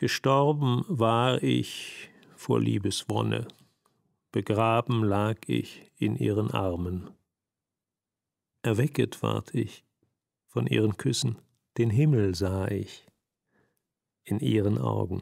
Gestorben war ich vor Liebeswonne, begraben lag ich in ihren Armen. Erwecket ward ich von ihren Küssen, den Himmel sah ich in ihren Augen.